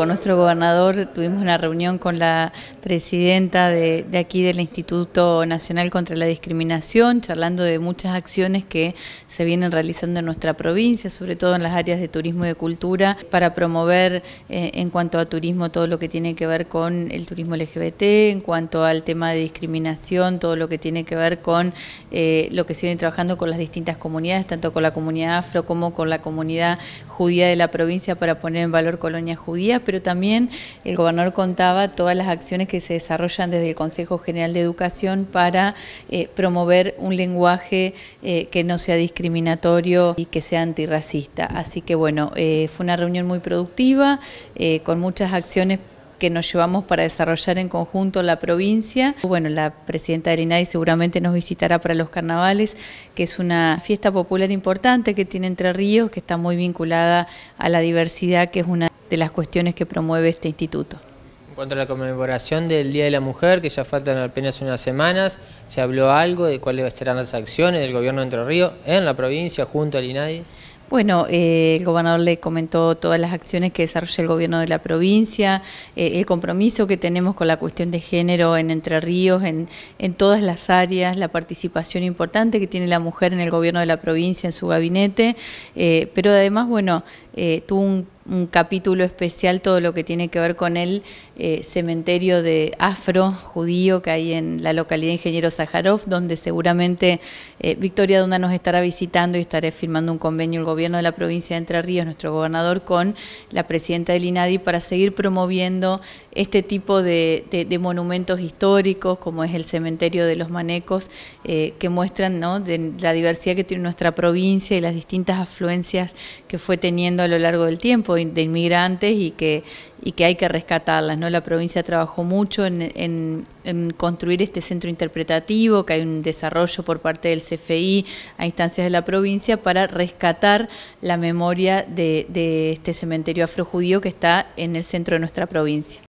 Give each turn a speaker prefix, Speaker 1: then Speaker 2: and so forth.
Speaker 1: Con nuestro gobernador tuvimos una reunión con la presidenta de, aquí del Instituto Nacional contra la Discriminación, charlando de muchas acciones que se vienen realizando en nuestra provincia, sobre todo en las áreas de turismo y de cultura, para promover eh, en cuanto a turismo todo lo que tiene que ver con el turismo LGBT, en cuanto al tema de discriminación, todo lo que tiene que ver con eh, lo que se viene trabajando con las distintas comunidades, tanto con la comunidad afro como con la comunidad judía de la provincia para poner en valor colonia judía, pero también el gobernador contaba todas las acciones que se desarrollan desde el Consejo General de Educación para eh, promover un lenguaje eh, que no sea discriminatorio y que sea antirracista. Así que bueno, eh, fue una reunión muy productiva, con muchas acciones que nos llevamos para desarrollar en conjunto la provincia. Bueno, la presidenta del seguramente nos visitará para los carnavales, que es una fiesta popular importante que tiene Entre Ríos, que está muy vinculada a la diversidad, que es una de las cuestiones que promueve este instituto.
Speaker 2: En cuanto a la conmemoración del Día de la Mujer, que ya faltan apenas unas semanas, ¿se habló algo de cuáles serán las acciones del gobierno de Entre Ríos en la provincia junto al INADI?
Speaker 1: Bueno, eh, el gobernador le comentó todas las acciones que desarrolla el gobierno de la provincia, eh, el compromiso que tenemos con la cuestión de género en Entre Ríos, en, todas las áreas, la participación importante que tiene la mujer en el gobierno de la provincia, en su gabinete, eh, pero además, bueno, eh, tuvo un, capítulo especial todo lo que tiene que ver con el eh, cementerio de afro judío que hay en la localidad de Ingeniero Sajarov, donde seguramente eh, Victoria Duna nos estará visitando y estaré firmando un convenio el gobierno de la provincia de Entre Ríos, nuestro gobernador, con la presidenta del INADI para seguir promoviendo este tipo de, monumentos históricos, como es el cementerio de los manecos, que muestran ¿no? la diversidad que tiene nuestra provincia y las distintas afluencias que fue teniendo a lo largo del tiempo de inmigrantes y que, y que hay que rescatarlas. ¿no? La provincia trabajó mucho en, construir este centro interpretativo, que hay un desarrollo por parte del CFI a instancias de la provincia para rescatar la memoria de, de este cementerio afrojudío que está en el centro de nuestra provincia.